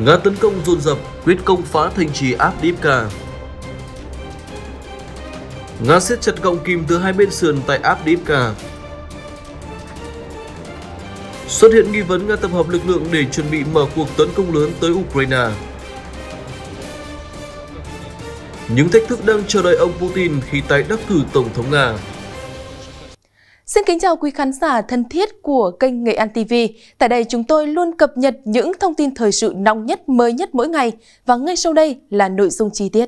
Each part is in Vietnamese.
Nga tấn công dồn dập, quyết công phá thành trì Avdiivka. Nga siết chặt gọng kìm từ hai bên sườn tại Avdiivka. Xuất hiện nghi vấn Nga tập hợp lực lượng để chuẩn bị mở cuộc tấn công lớn tới Ukraine. Những thách thức đang chờ đợi ông Putin khi tái đắc cử Tổng thống Nga. Xin kính chào quý khán giả thân thiết của kênh Nghệ An TV. Tại đây chúng tôi luôn cập nhật những thông tin thời sự nóng nhất mới nhất mỗi ngày và ngay sau đây là nội dung chi tiết.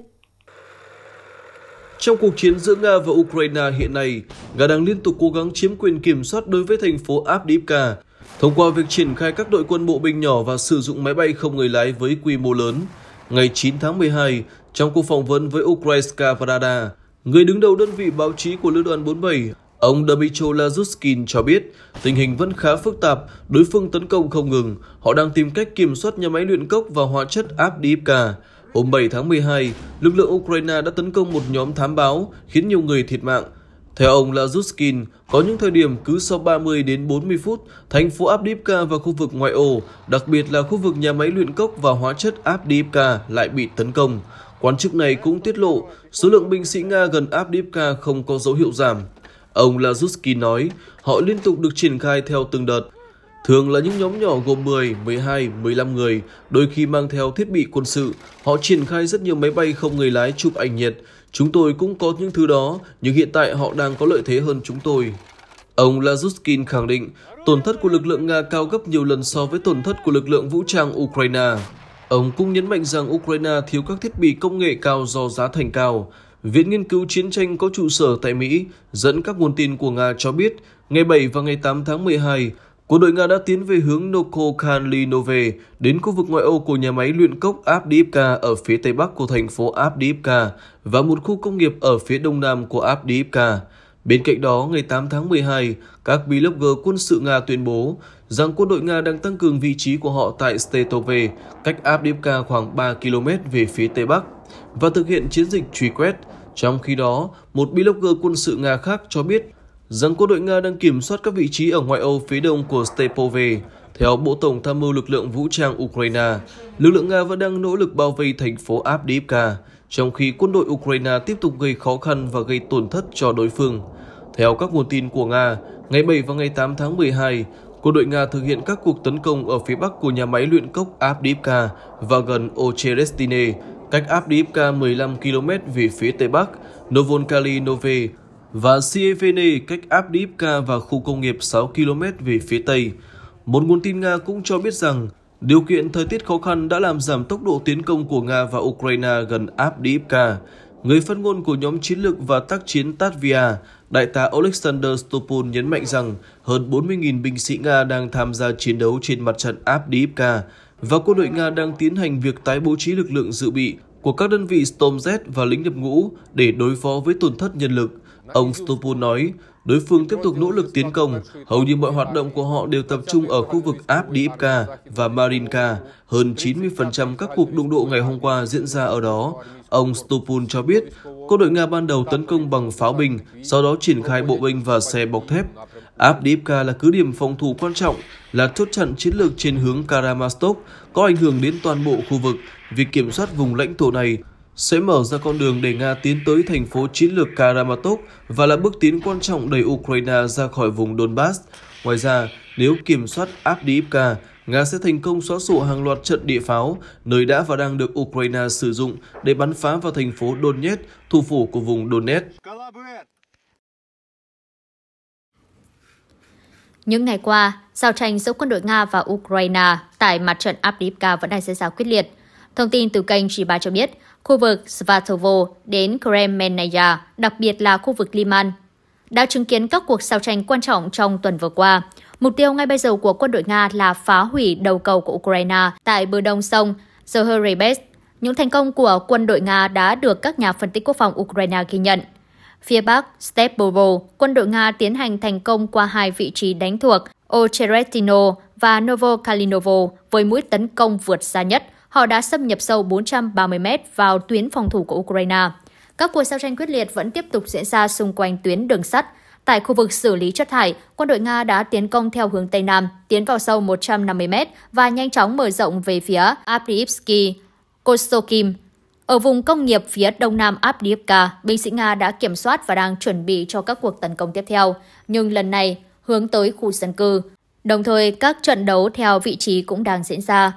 Trong cuộc chiến giữa Nga và Ukraine hiện nay, Nga đang liên tục cố gắng chiếm quyền kiểm soát đối với thành phố Avdiivka thông qua việc triển khai các đội quân bộ binh nhỏ và sử dụng máy bay không người lái với quy mô lớn. Ngày 9 tháng 12, trong cuộc phỏng vấn với Ukrainska Pravda, người đứng đầu đơn vị báo chí của Lữ đoàn 47, Ông Dmitry Lazuskin cho biết, tình hình vẫn khá phức tạp, đối phương tấn công không ngừng, họ đang tìm cách kiểm soát nhà máy luyện cốc và hóa chất Abdiivka. Hôm 7 tháng 12, lực lượng Ukraine đã tấn công một nhóm thám báo, khiến nhiều người thiệt mạng. Theo ông Lazuskin, có những thời điểm cứ sau 30 đến 40 phút, thành phố Abdiivka và khu vực ngoại ô, đặc biệt là khu vực nhà máy luyện cốc và hóa chất Abdiivka lại bị tấn công. Quan chức này cũng tiết lộ, số lượng binh sĩ Nga gần Abdiivka không có dấu hiệu giảm. Ông Lazutkin nói, họ liên tục được triển khai theo từng đợt. Thường là những nhóm nhỏ gồm 10, 12, 15 người, đôi khi mang theo thiết bị quân sự. Họ triển khai rất nhiều máy bay không người lái chụp ảnh nhiệt. Chúng tôi cũng có những thứ đó, nhưng hiện tại họ đang có lợi thế hơn chúng tôi. Ông Lazutkin khẳng định, tổn thất của lực lượng Nga cao gấp nhiều lần so với tổn thất của lực lượng vũ trang Ukraine. Ông cũng nhấn mạnh rằng Ukraine thiếu các thiết bị công nghệ cao do giá thành cao. Viện Nghiên cứu Chiến tranh có trụ sở tại Mỹ dẫn các nguồn tin của Nga cho biết ngày 7 và ngày 8 tháng 12, quân đội Nga đã tiến về hướng Nokokhanlinove đến khu vực ngoại ô của nhà máy luyện cốc Avdiivka ở phía tây bắc của thành phố Avdiivka và một khu công nghiệp ở phía đông nam của Avdiivka. Bên cạnh đó, ngày 8 tháng 12, các blogger quân sự Nga tuyên bố rằng quân đội Nga đang tăng cường vị trí của họ tại Stetove, cách Avdiivka khoảng 3 km về phía tây bắc, và thực hiện chiến dịch truy quét – trong khi đó, một blogger quân sự Nga khác cho biết rằng quân đội Nga đang kiểm soát các vị trí ở ngoại ô phía đông của Stepove. Theo Bộ Tổng tham mưu lực lượng vũ trang Ukraine, lực lượng Nga vẫn đang nỗ lực bao vây thành phố Avdiivka, trong khi quân đội Ukraine tiếp tục gây khó khăn và gây tổn thất cho đối phương. Theo các nguồn tin của Nga, ngày 7 và ngày 8 tháng 12, quân đội Nga thực hiện các cuộc tấn công ở phía bắc của nhà máy luyện cốc Avdiivka và gần Ocherestine, cách Abdiivka 15 km về phía Tây Bắc, Novolkali Nove và Sievene cách Abdiivka và khu công nghiệp 6 km về phía Tây. Một nguồn tin Nga cũng cho biết rằng điều kiện thời tiết khó khăn đã làm giảm tốc độ tiến công của Nga và Ukraine gần Abdiivka. Người phát ngôn của nhóm chiến lược và tác chiến Tatvia, đại tá Alexander Stopul nhấn mạnh rằng hơn 40.000 binh sĩ Nga đang tham gia chiến đấu trên mặt trận Abdiivka, và quân đội Nga đang tiến hành việc tái bố trí lực lượng dự bị của các đơn vị Storm Z và lính nhập ngũ để đối phó với tổn thất nhân lực. Ông Stopul nói, Đối phương tiếp tục nỗ lực tiến công, hầu như mọi hoạt động của họ đều tập trung ở khu vực Abdiivka và Marinka. Hơn 90% các cuộc đụng độ ngày hôm qua diễn ra ở đó. Ông Stupul cho biết, quân đội Nga ban đầu tấn công bằng pháo binh, sau đó triển khai bộ binh và xe bọc thép. Abdiivka là cứ điểm phòng thủ quan trọng, là chốt chặn chiến lược trên hướng Karamastok, có ảnh hưởng đến toàn bộ khu vực. Việc kiểm soát vùng lãnh thổ này sẽ mở ra con đường để Nga tiến tới thành phố chiến lược Karamatov và là bước tiến quan trọng đẩy Ukraine ra khỏi vùng Donbass. Ngoài ra, nếu kiểm soát Avdiivka, Nga sẽ thành công xóa sổ hàng loạt trận địa pháo, nơi đã và đang được Ukraine sử dụng để bắn phá vào thành phố Donetsk, thủ phủ của vùng Donetsk. Những ngày qua, giao tranh giữa quân đội Nga và Ukraine tại mặt trận Avdiivka vẫn đang diễn ra quyết liệt – Thông tin từ kênh G3 cho biết, khu vực Svatovo đến Kremenaya, đặc biệt là khu vực Liman, đã chứng kiến các cuộc sao tranh quan trọng trong tuần vừa qua. Mục tiêu ngay bây giờ của quân đội Nga là phá hủy đầu cầu của Ukraine tại bờ đông sông Zoherebes. Những thành công của quân đội Nga đã được các nhà phân tích quốc phòng Ukraine ghi nhận. Phía Bắc, Stepovo, quân đội Nga tiến hành thành công qua hai vị trí đánh thuộc Ocheretino và Novokalinovo với mũi tấn công vượt xa nhất, họ đã xâm nhập sâu 430 mét vào tuyến phòng thủ của Ukraine. Các cuộc giao tranh quyết liệt vẫn tiếp tục diễn ra xung quanh tuyến đường sắt. Tại khu vực xử lý chất thải, quân đội Nga đã tiến công theo hướng Tây Nam, tiến vào sâu 150 mét và nhanh chóng mở rộng về phía Apriivsky, Kostokim. Ở vùng công nghiệp phía đông nam Abdiivka, binh sĩ Nga đã kiểm soát và đang chuẩn bị cho các cuộc tấn công tiếp theo, nhưng lần này hướng tới khu dân cư. Đồng thời, các trận đấu theo vị trí cũng đang diễn ra.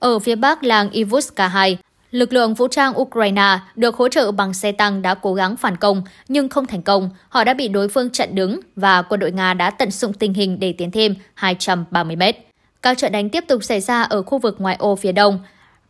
Ở phía bắc làng Ivuska 2, lực lượng vũ trang Ukraine được hỗ trợ bằng xe tăng đã cố gắng phản công nhưng không thành công. Họ đã bị đối phương chặn đứng và quân đội Nga đã tận dụng tình hình để tiến thêm 230 mét. Các trận đánh tiếp tục xảy ra ở khu vực ngoại ô phía đông,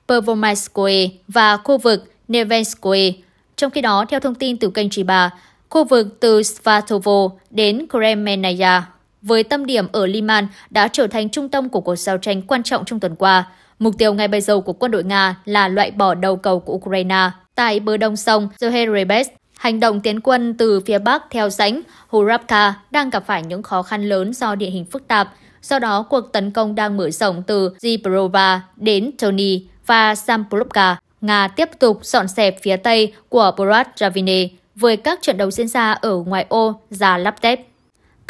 Pervomaiskoe và khu vực Nevenskoye. Trong khi đó, theo thông tin từ kênh Bà, khu vực từ Svatovo đến Kremenaya với tâm điểm ở Liman đã trở thành trung tâm của cuộc giao tranh quan trọng trong tuần qua. Mục tiêu ngay bây giờ của quân đội Nga là loại bỏ đầu cầu của Ukraine. Tại bờ đông sông Zoherebes, hành động tiến quân từ phía bắc theo rãnh Hurapka đang gặp phải những khó khăn lớn do địa hình phức tạp. Do đó, cuộc tấn công đang mở rộng từ Zibrova đến Tony và Samprovka. Nga tiếp tục dọn dẹp phía tây của Borat Ravine với các trận đấu diễn ra ở ngoài ô Zalaptev.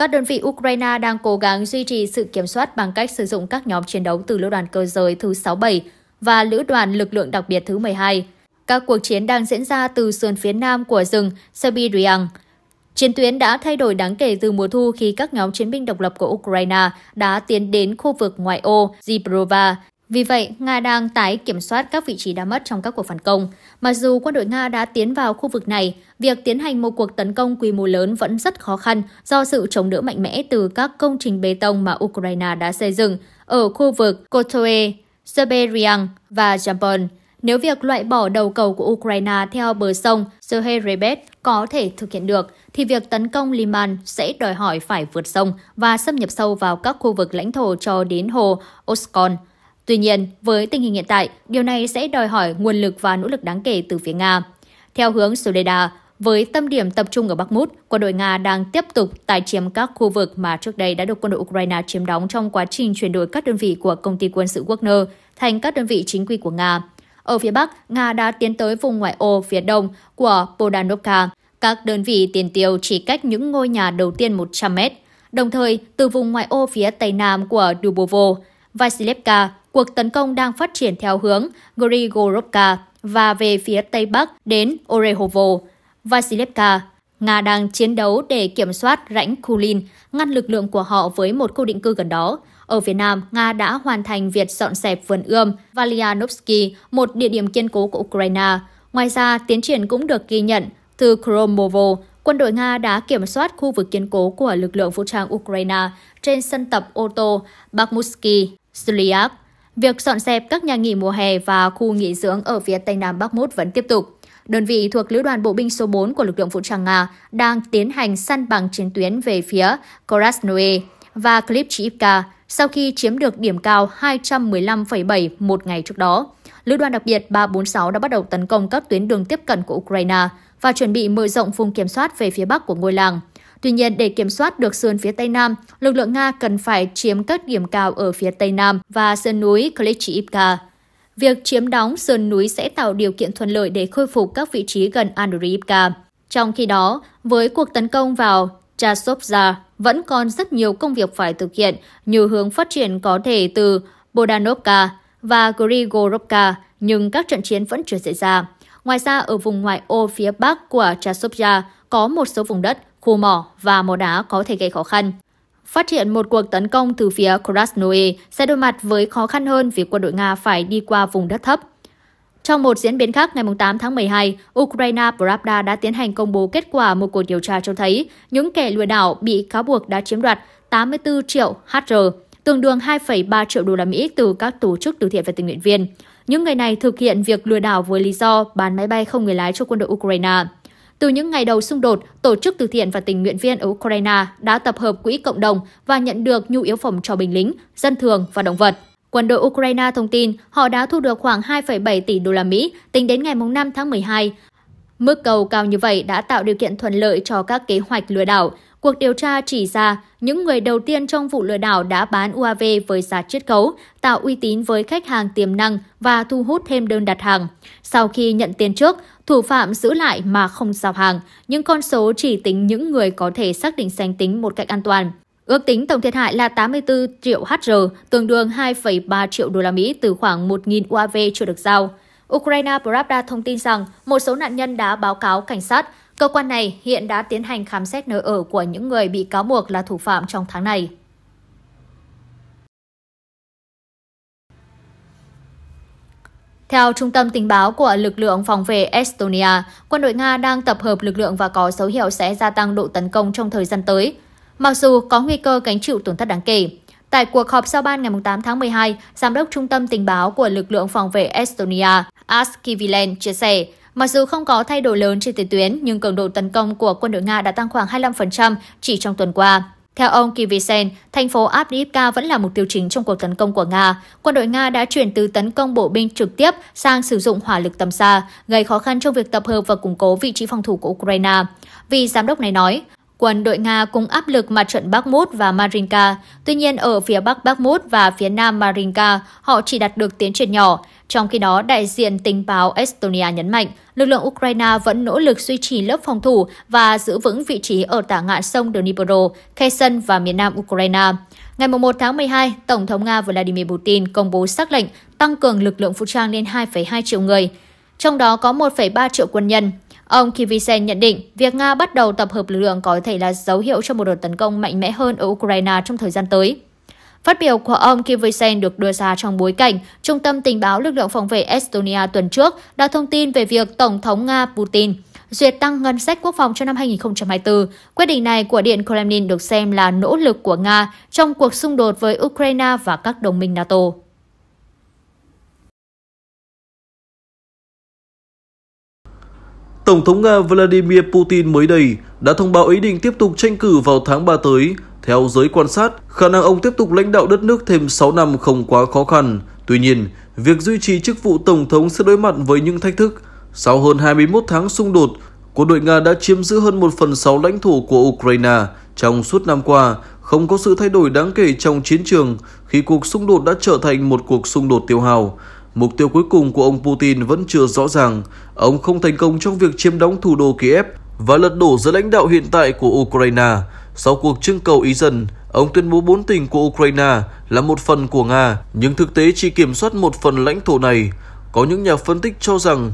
Các đơn vị Ukraine đang cố gắng duy trì sự kiểm soát bằng cách sử dụng các nhóm chiến đấu từ lữ đoàn cơ giới thứ 67 và lữ đoàn lực lượng đặc biệt thứ 12. Các cuộc chiến đang diễn ra từ sườn phía nam của rừng Siberian. Chiến tuyến đã thay đổi đáng kể từ mùa thu khi các nhóm chiến binh độc lập của Ukraine đã tiến đến khu vực ngoại ô Zibrova vì vậy, Nga đang tái kiểm soát các vị trí đã mất trong các cuộc phản công. Mặc dù quân đội Nga đã tiến vào khu vực này, việc tiến hành một cuộc tấn công quy mô lớn vẫn rất khó khăn do sự chống đỡ mạnh mẽ từ các công trình bê tông mà Ukraine đã xây dựng ở khu vực Kotoe, Serberiang và Jampon. Nếu việc loại bỏ đầu cầu của Ukraine theo bờ sông Seherebet có thể thực hiện được, thì việc tấn công Liman sẽ đòi hỏi phải vượt sông và xâm nhập sâu vào các khu vực lãnh thổ cho đến hồ Oskon – Tuy nhiên, với tình hình hiện tại, điều này sẽ đòi hỏi nguồn lực và nỗ lực đáng kể từ phía Nga. Theo hướng Soleda, với tâm điểm tập trung ở Bắc Mút, quân đội Nga đang tiếp tục tái chiếm các khu vực mà trước đây đã được quân đội Ukraine chiếm đóng trong quá trình chuyển đổi các đơn vị của công ty quân sự Wagner thành các đơn vị chính quy của Nga. Ở phía Bắc, Nga đã tiến tới vùng ngoại ô phía đông của Podanovka. Các đơn vị tiền tiêu chỉ cách những ngôi nhà đầu tiên 100 mét. Đồng thời, từ vùng ngoại ô phía tây nam của Dubovo, Vasilevka cuộc tấn công đang phát triển theo hướng Grigorovka và về phía Tây Bắc đến Orehovo, Vasilevka. Nga đang chiến đấu để kiểm soát rãnh Kulin, ngăn lực lượng của họ với một khu định cư gần đó. Ở phía Nam, Nga đã hoàn thành việc dọn dẹp vườn ươm Valyanovsky, một địa điểm kiên cố của Ukraine. Ngoài ra, tiến triển cũng được ghi nhận từ Kromovo, quân đội Nga đã kiểm soát khu vực kiên cố của lực lượng vũ trang Ukraine trên sân tập ô tô Bakhmutsky, Slyak Việc dọn dẹp các nhà nghỉ mùa hè và khu nghỉ dưỡng ở phía Tây Nam Bắc Mốt vẫn tiếp tục. Đơn vị thuộc Lữ đoàn Bộ binh số 4 của lực lượng vũ trang Nga đang tiến hành săn bằng chiến tuyến về phía Krasnoe và Klipchivka sau khi chiếm được điểm cao 215,7 một ngày trước đó. Lữ đoàn đặc biệt 346 đã bắt đầu tấn công các tuyến đường tiếp cận của Ukraine và chuẩn bị mở rộng vùng kiểm soát về phía bắc của ngôi làng. Tuy nhiên, để kiểm soát được sườn phía Tây Nam, lực lượng Nga cần phải chiếm các điểm cao ở phía Tây Nam và sườn núi Klitschivka. Việc chiếm đóng sườn núi sẽ tạo điều kiện thuận lợi để khôi phục các vị trí gần Andriivka. Trong khi đó, với cuộc tấn công vào Chasovza, vẫn còn rất nhiều công việc phải thực hiện như hướng phát triển có thể từ Bodanovka và Grigorovka, nhưng các trận chiến vẫn chưa xảy ra. Ngoài ra, ở vùng ngoại ô phía bắc của Chasovya có một số vùng đất khu mỏ và mỏ đá có thể gây khó khăn. Phát hiện một cuộc tấn công từ phía Krasnoye sẽ đối mặt với khó khăn hơn vì quân đội Nga phải đi qua vùng đất thấp. Trong một diễn biến khác, ngày 8 tháng 12, Ukraine Pravda đã tiến hành công bố kết quả một cuộc điều tra cho thấy những kẻ lừa đảo bị cáo buộc đã chiếm đoạt 84 triệu HR, tương đương 2,3 triệu đô la Mỹ từ các tổ chức từ thiện và tình nguyện viên. Những người này thực hiện việc lừa đảo với lý do bán máy bay không người lái cho quân đội Ukraine. Từ những ngày đầu xung đột, tổ chức từ thiện và tình nguyện viên ở Ukraine đã tập hợp quỹ cộng đồng và nhận được nhu yếu phẩm cho binh lính, dân thường và động vật. Quân đội Ukraine thông tin họ đã thu được khoảng 2,7 tỷ đô la Mỹ tính đến ngày 5 tháng 12. Mức cầu cao như vậy đã tạo điều kiện thuận lợi cho các kế hoạch lừa đảo. Cuộc điều tra chỉ ra những người đầu tiên trong vụ lừa đảo đã bán UAV với giá chiết khấu, tạo uy tín với khách hàng tiềm năng và thu hút thêm đơn đặt hàng. Sau khi nhận tiền trước, Thủ phạm giữ lại mà không giao hàng, nhưng con số chỉ tính những người có thể xác định danh tính một cách an toàn. Ước tính tổng thiệt hại là 84 triệu HR, tương đương 2,3 triệu đô la Mỹ từ khoảng 1.000 UAV chưa được giao. Ukraine Pravda thông tin rằng một số nạn nhân đã báo cáo cảnh sát. Cơ quan này hiện đã tiến hành khám xét nơi ở của những người bị cáo buộc là thủ phạm trong tháng này. Theo Trung tâm Tình báo của lực lượng phòng vệ Estonia, quân đội Nga đang tập hợp lực lượng và có dấu hiệu sẽ gia tăng độ tấn công trong thời gian tới, mặc dù có nguy cơ gánh chịu tổn thất đáng kể. Tại cuộc họp sau ban ngày 8 tháng 12, Giám đốc Trung tâm Tình báo của lực lượng phòng vệ Estonia, Askivilen, chia sẻ, Mặc dù không có thay đổi lớn trên tiền tuyến, nhưng cường độ tấn công của quân đội Nga đã tăng khoảng 25% chỉ trong tuần qua. Theo ông Kivisen, thành phố Avdiivka vẫn là mục tiêu chính trong cuộc tấn công của Nga. Quân đội Nga đã chuyển từ tấn công bộ binh trực tiếp sang sử dụng hỏa lực tầm xa, gây khó khăn trong việc tập hợp và củng cố vị trí phòng thủ của Ukraine. Vì giám đốc này nói, quân đội Nga cũng áp lực mặt trận Bakhmut và Marinka. Tuy nhiên, ở phía bắc Bakhmut và phía nam Marinka, họ chỉ đạt được tiến triển nhỏ. Trong khi đó, đại diện tình báo Estonia nhấn mạnh, lực lượng Ukraine vẫn nỗ lực duy trì lớp phòng thủ và giữ vững vị trí ở tả ngạn sông Dnipro, Kherson và miền nam Ukraine. Ngày 1 tháng 12, Tổng thống Nga Vladimir Putin công bố xác lệnh tăng cường lực lượng vũ trang lên 2,2 triệu người trong đó có 1,3 triệu quân nhân. Ông Kivisen nhận định việc Nga bắt đầu tập hợp lực lượng có thể là dấu hiệu cho một đợt tấn công mạnh mẽ hơn ở Ukraine trong thời gian tới. Phát biểu của ông Kivisen được đưa ra trong bối cảnh Trung tâm Tình báo Lực lượng Phòng vệ Estonia tuần trước đã thông tin về việc Tổng thống Nga Putin duyệt tăng ngân sách quốc phòng cho năm 2024. Quyết định này của Điện Kremlin được xem là nỗ lực của Nga trong cuộc xung đột với Ukraine và các đồng minh NATO. Tổng thống Nga Vladimir Putin mới đây đã thông báo ý định tiếp tục tranh cử vào tháng 3 tới. Theo giới quan sát, khả năng ông tiếp tục lãnh đạo đất nước thêm 6 năm không quá khó khăn. Tuy nhiên, việc duy trì chức vụ Tổng thống sẽ đối mặt với những thách thức. Sau hơn 21 tháng xung đột, quân đội Nga đã chiếm giữ hơn 1 phần 6 lãnh thổ của Ukraine. Trong suốt năm qua, không có sự thay đổi đáng kể trong chiến trường khi cuộc xung đột đã trở thành một cuộc xung đột tiêu hào. Mục tiêu cuối cùng của ông Putin vẫn chưa rõ ràng. Ông không thành công trong việc chiếm đóng thủ đô Kiev và lật đổ giới lãnh đạo hiện tại của Ukraine. Sau cuộc trưng cầu ý dân, ông tuyên bố bốn tỉnh của Ukraine là một phần của Nga, nhưng thực tế chỉ kiểm soát một phần lãnh thổ này. Có những nhà phân tích cho rằng,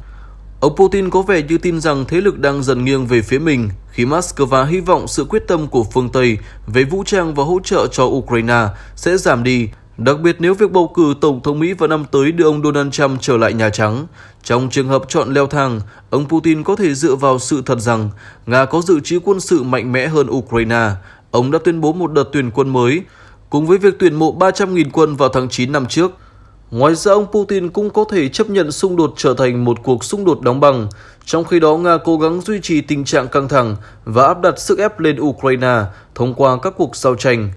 ông Putin có vẻ như tin rằng thế lực đang dần nghiêng về phía mình khi Moscow hy vọng sự quyết tâm của phương Tây về vũ trang và hỗ trợ cho Ukraine sẽ giảm đi Đặc biệt nếu việc bầu cử Tổng thống Mỹ vào năm tới đưa ông Donald Trump trở lại Nhà Trắng, trong trường hợp chọn leo thang, ông Putin có thể dựa vào sự thật rằng Nga có dự trữ quân sự mạnh mẽ hơn Ukraine. Ông đã tuyên bố một đợt tuyển quân mới, cùng với việc tuyển mộ 300.000 quân vào tháng 9 năm trước. Ngoài ra, ông Putin cũng có thể chấp nhận xung đột trở thành một cuộc xung đột đóng băng, trong khi đó Nga cố gắng duy trì tình trạng căng thẳng và áp đặt sức ép lên Ukraine thông qua các cuộc giao tranh.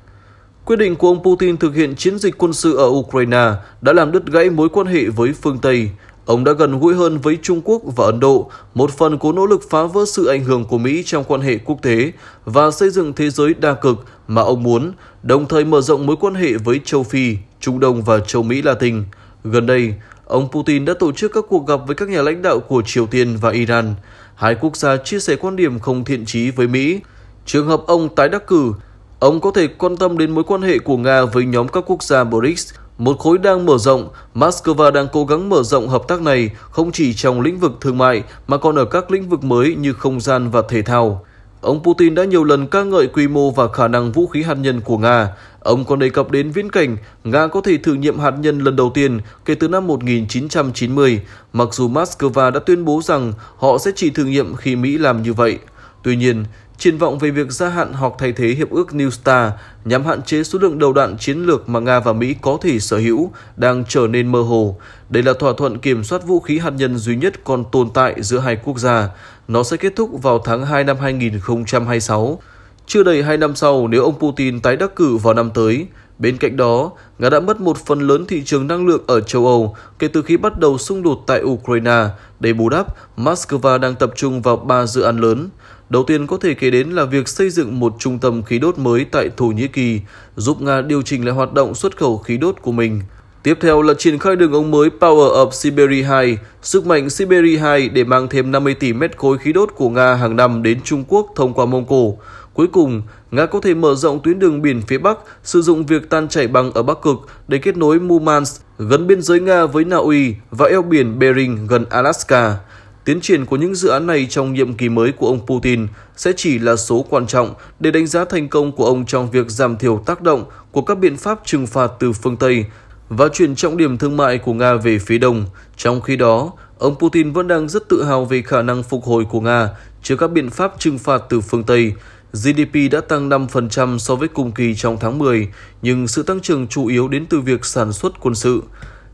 Quyết định của ông Putin thực hiện chiến dịch quân sự ở Ukraine đã làm đứt gãy mối quan hệ với phương Tây. Ông đã gần gũi hơn với Trung Quốc và Ấn Độ, một phần của nỗ lực phá vỡ sự ảnh hưởng của Mỹ trong quan hệ quốc tế và xây dựng thế giới đa cực mà ông muốn, đồng thời mở rộng mối quan hệ với châu Phi, Trung Đông và châu Mỹ Latin. Gần đây, ông Putin đã tổ chức các cuộc gặp với các nhà lãnh đạo của Triều Tiên và Iran. Hai quốc gia chia sẻ quan điểm không thiện chí với Mỹ. Trường hợp ông tái đắc cử, Ông có thể quan tâm đến mối quan hệ của Nga với nhóm các quốc gia BRICS, một khối đang mở rộng, Moscow đang cố gắng mở rộng hợp tác này không chỉ trong lĩnh vực thương mại mà còn ở các lĩnh vực mới như không gian và thể thao. Ông Putin đã nhiều lần ca ngợi quy mô và khả năng vũ khí hạt nhân của Nga. Ông còn đề cập đến viễn cảnh Nga có thể thử nghiệm hạt nhân lần đầu tiên kể từ năm 1990, mặc dù Moscow đã tuyên bố rằng họ sẽ chỉ thử nghiệm khi Mỹ làm như vậy. Tuy nhiên, Triển vọng về việc gia hạn hoặc thay thế hiệp ước New START nhằm hạn chế số lượng đầu đạn chiến lược mà Nga và Mỹ có thể sở hữu đang trở nên mơ hồ. Đây là thỏa thuận kiểm soát vũ khí hạt nhân duy nhất còn tồn tại giữa hai quốc gia. Nó sẽ kết thúc vào tháng 2 năm 2026. Chưa đầy hai năm sau nếu ông Putin tái đắc cử vào năm tới, Bên cạnh đó, Nga đã mất một phần lớn thị trường năng lượng ở châu Âu kể từ khi bắt đầu xung đột tại Ukraine. Để bù đắp, Moscow đang tập trung vào ba dự án lớn Đầu tiên có thể kể đến là việc xây dựng một trung tâm khí đốt mới tại Thổ Nhĩ Kỳ, giúp Nga điều chỉnh lại hoạt động xuất khẩu khí đốt của mình. Tiếp theo là triển khai đường ống mới Power Up Siberia 2, sức mạnh Siberia 2 để mang thêm 50 tỷ mét khối khí đốt của Nga hàng năm đến Trung Quốc thông qua Mông Cổ. Cuối cùng, Nga có thể mở rộng tuyến đường biển phía Bắc, sử dụng việc tan chảy băng ở Bắc Cực để kết nối Murmansk gần biên giới Nga với Na Uy và eo biển Bering gần Alaska. Tiến triển của những dự án này trong nhiệm kỳ mới của ông Putin sẽ chỉ là số quan trọng để đánh giá thành công của ông trong việc giảm thiểu tác động của các biện pháp trừng phạt từ phương Tây và chuyển trọng điểm thương mại của Nga về phía đông. Trong khi đó, ông Putin vẫn đang rất tự hào về khả năng phục hồi của Nga trước các biện pháp trừng phạt từ phương Tây. GDP đã tăng 5% so với cùng kỳ trong tháng 10, nhưng sự tăng trưởng chủ yếu đến từ việc sản xuất quân sự.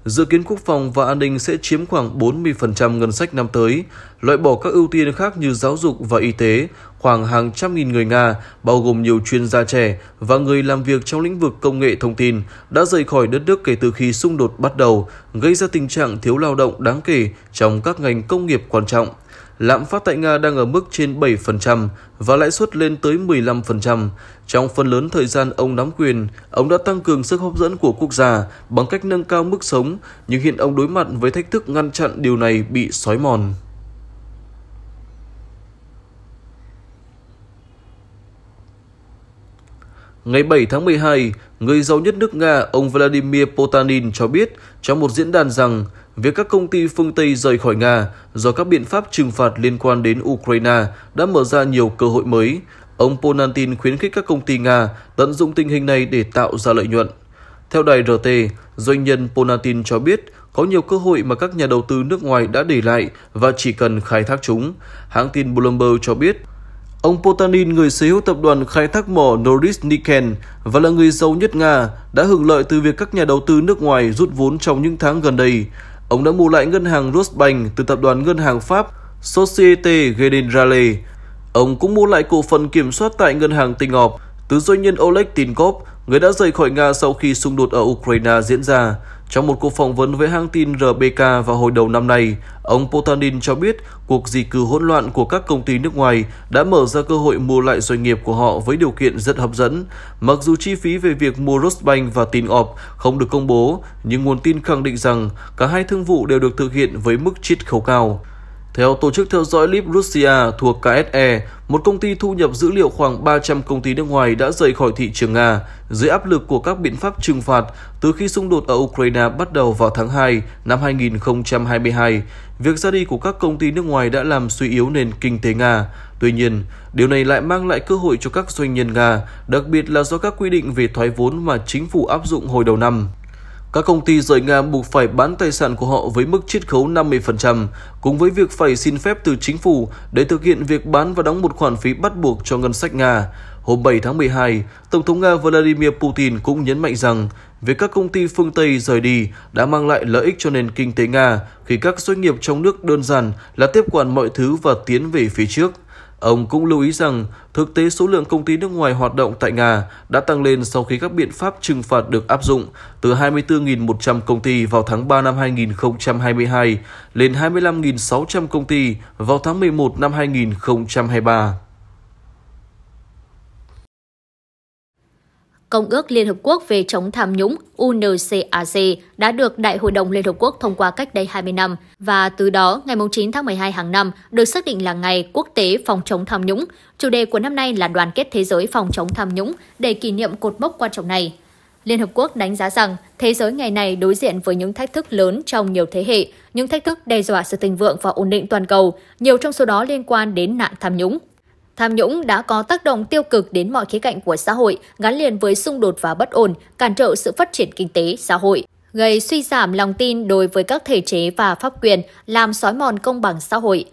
Dự kiến quốc phòng và an ninh sẽ chiếm khoảng 40% ngân sách năm tới, loại bỏ các ưu tiên khác như giáo dục và y tế, khoảng hàng trăm nghìn người Nga, bao gồm nhiều chuyên gia trẻ và người làm việc trong lĩnh vực công nghệ thông tin, đã rời khỏi đất nước kể từ khi xung đột bắt đầu, gây ra tình trạng thiếu lao động đáng kể trong các ngành công nghiệp quan trọng lạm phát tại Nga đang ở mức trên 7% và lãi suất lên tới 15%. Trong phần lớn thời gian ông nắm quyền, ông đã tăng cường sức hấp dẫn của quốc gia bằng cách nâng cao mức sống, nhưng hiện ông đối mặt với thách thức ngăn chặn điều này bị xói mòn. Ngày 7 tháng 12, người giàu nhất nước Nga, ông Vladimir Potanin cho biết trong một diễn đàn rằng Việc các công ty phương Tây rời khỏi Nga do các biện pháp trừng phạt liên quan đến Ukraine đã mở ra nhiều cơ hội mới. Ông Ponantin khuyến khích các công ty Nga tận dụng tình hình này để tạo ra lợi nhuận. Theo đài RT, doanh nhân Ponatin cho biết có nhiều cơ hội mà các nhà đầu tư nước ngoài đã để lại và chỉ cần khai thác chúng. Hãng tin Bloomberg cho biết, ông Potanin, người sở hữu tập đoàn khai thác mỏ Norilsk Nickel và là người giàu nhất Nga, đã hưởng lợi từ việc các nhà đầu tư nước ngoài rút vốn trong những tháng gần đây. Ông đã mua lại ngân hàng Rosbank từ tập đoàn ngân hàng Pháp Societe Generale. Ông cũng mua lại cổ phần kiểm soát tại ngân hàng Tinh Ngọc từ doanh nhân Oleg Tinkov, người đã rời khỏi Nga sau khi xung đột ở Ukraine diễn ra. Trong một cuộc phỏng vấn với hãng tin RBK vào hồi đầu năm nay, ông Potanin cho biết cuộc di cư hỗn loạn của các công ty nước ngoài đã mở ra cơ hội mua lại doanh nghiệp của họ với điều kiện rất hấp dẫn. Mặc dù chi phí về việc mua Rosbank và tin ọp không được công bố, nhưng nguồn tin khẳng định rằng cả hai thương vụ đều được thực hiện với mức chiết khấu cao. Theo tổ chức theo dõi Lib Russia thuộc KSE, một công ty thu nhập dữ liệu khoảng 300 công ty nước ngoài đã rời khỏi thị trường Nga dưới áp lực của các biện pháp trừng phạt từ khi xung đột ở Ukraine bắt đầu vào tháng 2 năm 2022. Việc ra đi của các công ty nước ngoài đã làm suy yếu nền kinh tế Nga. Tuy nhiên, điều này lại mang lại cơ hội cho các doanh nhân Nga, đặc biệt là do các quy định về thoái vốn mà chính phủ áp dụng hồi đầu năm. Các công ty rời Nga buộc phải bán tài sản của họ với mức chiết khấu 50%, cùng với việc phải xin phép từ chính phủ để thực hiện việc bán và đóng một khoản phí bắt buộc cho ngân sách Nga. Hôm 7 tháng 12, Tổng thống Nga Vladimir Putin cũng nhấn mạnh rằng việc các công ty phương Tây rời đi đã mang lại lợi ích cho nền kinh tế Nga khi các doanh nghiệp trong nước đơn giản là tiếp quản mọi thứ và tiến về phía trước. Ông cũng lưu ý rằng thực tế số lượng công ty nước ngoài hoạt động tại Nga đã tăng lên sau khi các biện pháp trừng phạt được áp dụng từ 24.100 công ty vào tháng 3 năm 2022 lên 25.600 công ty vào tháng 11 năm 2023. Công ước Liên Hợp Quốc về chống tham nhũng UNCAC đã được Đại hội đồng Liên Hợp Quốc thông qua cách đây 20 năm và từ đó ngày 9 tháng 12 hàng năm được xác định là Ngày Quốc tế Phòng chống tham nhũng. Chủ đề của năm nay là Đoàn kết thế giới phòng chống tham nhũng để kỷ niệm cột mốc quan trọng này. Liên Hợp Quốc đánh giá rằng thế giới ngày này đối diện với những thách thức lớn trong nhiều thế hệ, những thách thức đe dọa sự thịnh vượng và ổn định toàn cầu, nhiều trong số đó liên quan đến nạn tham nhũng. Tham nhũng đã có tác động tiêu cực đến mọi khía cạnh của xã hội, gắn liền với xung đột và bất ổn, cản trở sự phát triển kinh tế, xã hội gây suy giảm lòng tin đối với các thể chế và pháp quyền, làm xói mòn công bằng xã hội.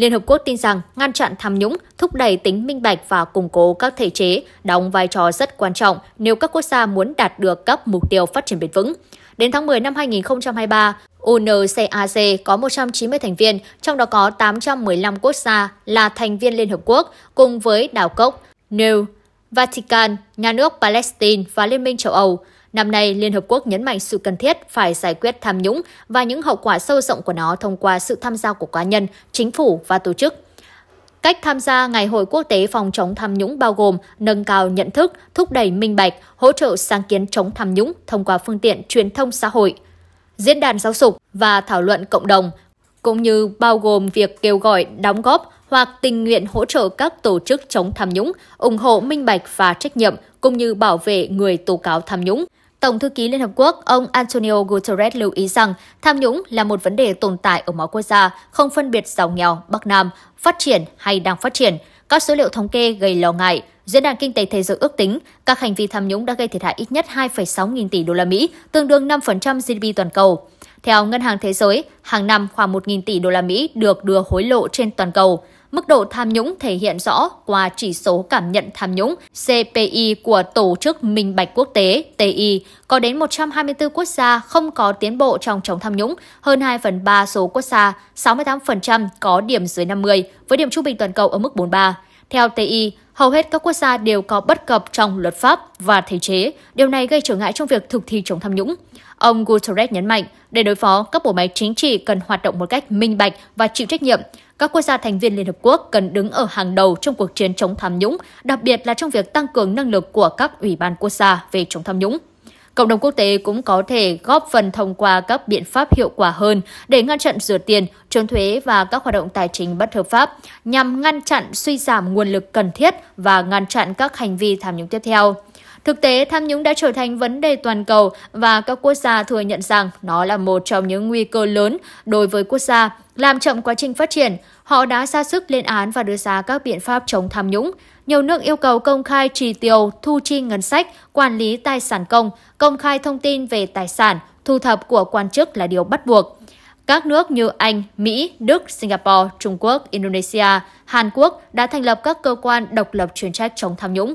Liên Hợp Quốc tin rằng ngăn chặn tham nhũng, thúc đẩy tính minh bạch và củng cố các thể chế đóng vai trò rất quan trọng nếu các quốc gia muốn đạt được các mục tiêu phát triển bền vững. Đến tháng 10 năm 2023, UNCAC có 190 thành viên, trong đó có 815 quốc gia là thành viên Liên Hợp Quốc, cùng với đảo cốc New, Vatican, nhà nước Palestine và Liên minh châu Âu. Năm nay, Liên Hợp Quốc nhấn mạnh sự cần thiết phải giải quyết tham nhũng và những hậu quả sâu rộng của nó thông qua sự tham gia của cá nhân, chính phủ và tổ chức. Cách tham gia Ngày hội quốc tế phòng chống tham nhũng bao gồm nâng cao nhận thức, thúc đẩy minh bạch, hỗ trợ sáng kiến chống tham nhũng thông qua phương tiện truyền thông xã hội, diễn đàn giáo dục và thảo luận cộng đồng, cũng như bao gồm việc kêu gọi đóng góp hoặc tình nguyện hỗ trợ các tổ chức chống tham nhũng, ủng hộ minh bạch và trách nhiệm, cũng như bảo vệ người tố cáo tham nhũng. Tổng thư ký Liên Hợp Quốc, ông Antonio Guterres lưu ý rằng tham nhũng là một vấn đề tồn tại ở mọi quốc gia, không phân biệt giàu nghèo, Bắc Nam, phát triển hay đang phát triển. Các số liệu thống kê gây lo ngại. Diễn đàn Kinh tế Thế giới ước tính các hành vi tham nhũng đã gây thiệt hại ít nhất 2,6 nghìn tỷ đô la Mỹ, tương đương 5% GDP toàn cầu. Theo Ngân hàng Thế giới, hàng năm khoảng 1.000 tỷ đô la Mỹ được đưa hối lộ trên toàn cầu. Mức độ tham nhũng thể hiện rõ qua chỉ số cảm nhận tham nhũng CPI của Tổ chức Minh bạch Quốc tế TI. Có đến 124 quốc gia không có tiến bộ trong chống tham nhũng, hơn 2 phần 3 số quốc gia, 68% có điểm dưới 50, với điểm trung bình toàn cầu ở mức 43. Theo TI, hầu hết các quốc gia đều có bất cập trong luật pháp và thể chế, điều này gây trở ngại trong việc thực thi chống tham nhũng. Ông Guterres nhấn mạnh, để đối phó, các bộ máy chính trị cần hoạt động một cách minh bạch và chịu trách nhiệm. Các quốc gia thành viên Liên Hợp Quốc cần đứng ở hàng đầu trong cuộc chiến chống tham nhũng, đặc biệt là trong việc tăng cường năng lực của các ủy ban quốc gia về chống tham nhũng. Cộng đồng quốc tế cũng có thể góp phần thông qua các biện pháp hiệu quả hơn để ngăn chặn rửa tiền, trốn thuế và các hoạt động tài chính bất hợp pháp, nhằm ngăn chặn suy giảm nguồn lực cần thiết và ngăn chặn các hành vi tham nhũng tiếp theo. Thực tế, tham nhũng đã trở thành vấn đề toàn cầu và các quốc gia thừa nhận rằng nó là một trong những nguy cơ lớn đối với quốc gia, làm chậm quá trình phát triển. Họ đã ra sức lên án và đưa ra các biện pháp chống tham nhũng. Nhiều nước yêu cầu công khai trì tiêu, thu chi ngân sách, quản lý tài sản công, công khai thông tin về tài sản, thu thập của quan chức là điều bắt buộc. Các nước như Anh, Mỹ, Đức, Singapore, Trung Quốc, Indonesia, Hàn Quốc đã thành lập các cơ quan độc lập chuyên trách chống tham nhũng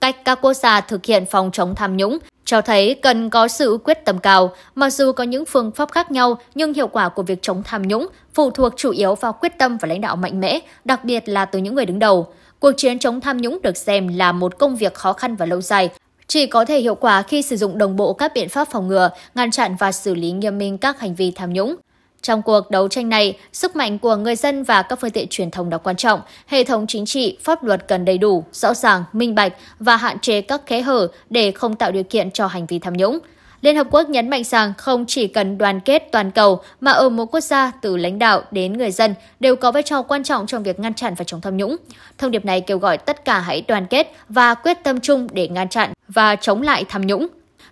cách các quốc gia thực hiện phòng chống tham nhũng cho thấy cần có sự quyết tâm cao. Mặc dù có những phương pháp khác nhau, nhưng hiệu quả của việc chống tham nhũng phụ thuộc chủ yếu vào quyết tâm và lãnh đạo mạnh mẽ, đặc biệt là từ những người đứng đầu. Cuộc chiến chống tham nhũng được xem là một công việc khó khăn và lâu dài, chỉ có thể hiệu quả khi sử dụng đồng bộ các biện pháp phòng ngừa, ngăn chặn và xử lý nghiêm minh các hành vi tham nhũng. Trong cuộc đấu tranh này, sức mạnh của người dân và các phương tiện truyền thông là quan trọng. Hệ thống chính trị, pháp luật cần đầy đủ, rõ ràng, minh bạch và hạn chế các kẽ hở để không tạo điều kiện cho hành vi tham nhũng. Liên Hợp Quốc nhấn mạnh rằng không chỉ cần đoàn kết toàn cầu mà ở mỗi quốc gia từ lãnh đạo đến người dân đều có vai trò quan trọng trong việc ngăn chặn và chống tham nhũng. Thông điệp này kêu gọi tất cả hãy đoàn kết và quyết tâm chung để ngăn chặn và chống lại tham nhũng.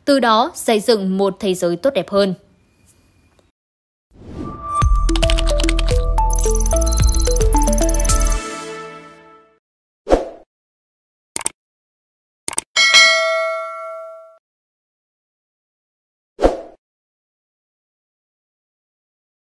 Từ đó xây dựng một thế giới tốt đẹp hơn.